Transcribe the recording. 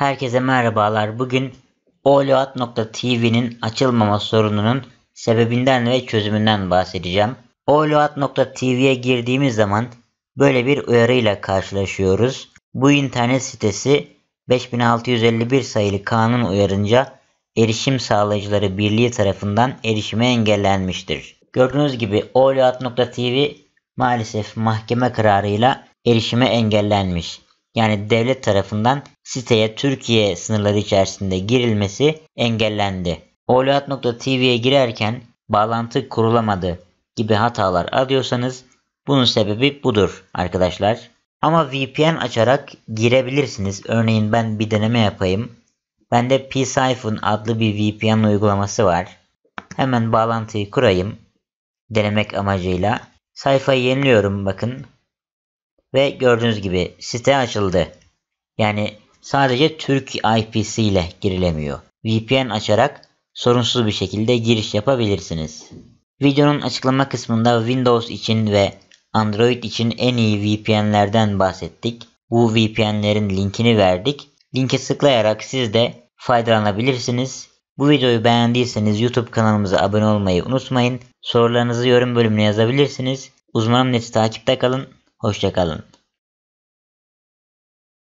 Herkese merhabalar. Bugün oloat.tv'nin açılmama sorununun sebebinden ve çözümünden bahsedeceğim. oloat.tv'ye girdiğimiz zaman böyle bir uyarıyla karşılaşıyoruz. Bu internet sitesi 5651 sayılı kanun uyarınca erişim sağlayıcıları birliği tarafından erişime engellenmiştir. Gördüğünüz gibi oloat.tv maalesef mahkeme kararıyla erişime engellenmiş yani devlet tarafından siteye Türkiye sınırları içerisinde girilmesi engellendi. Oliat.tv'ye girerken bağlantı kurulamadı gibi hatalar alıyorsanız bunun sebebi budur arkadaşlar. Ama VPN açarak girebilirsiniz. Örneğin ben bir deneme yapayım. Bende P-Siphon adlı bir VPN uygulaması var. Hemen bağlantıyı kurayım. Denemek amacıyla. Sayfayı yeniliyorum bakın ve gördüğünüz gibi site açıldı. Yani sadece Türk IP'si ile girilemiyor. VPN açarak sorunsuz bir şekilde giriş yapabilirsiniz. Videonun açıklama kısmında Windows için ve Android için en iyi VPN'lerden bahsettik. Bu VPN'lerin linkini verdik. Linke tıklayarak siz de faydalanabilirsiniz. Bu videoyu beğendiyseniz YouTube kanalımıza abone olmayı unutmayın. Sorularınızı yorum bölümüne yazabilirsiniz. Uzmanım neti takipte kalın. Hoşçakalın.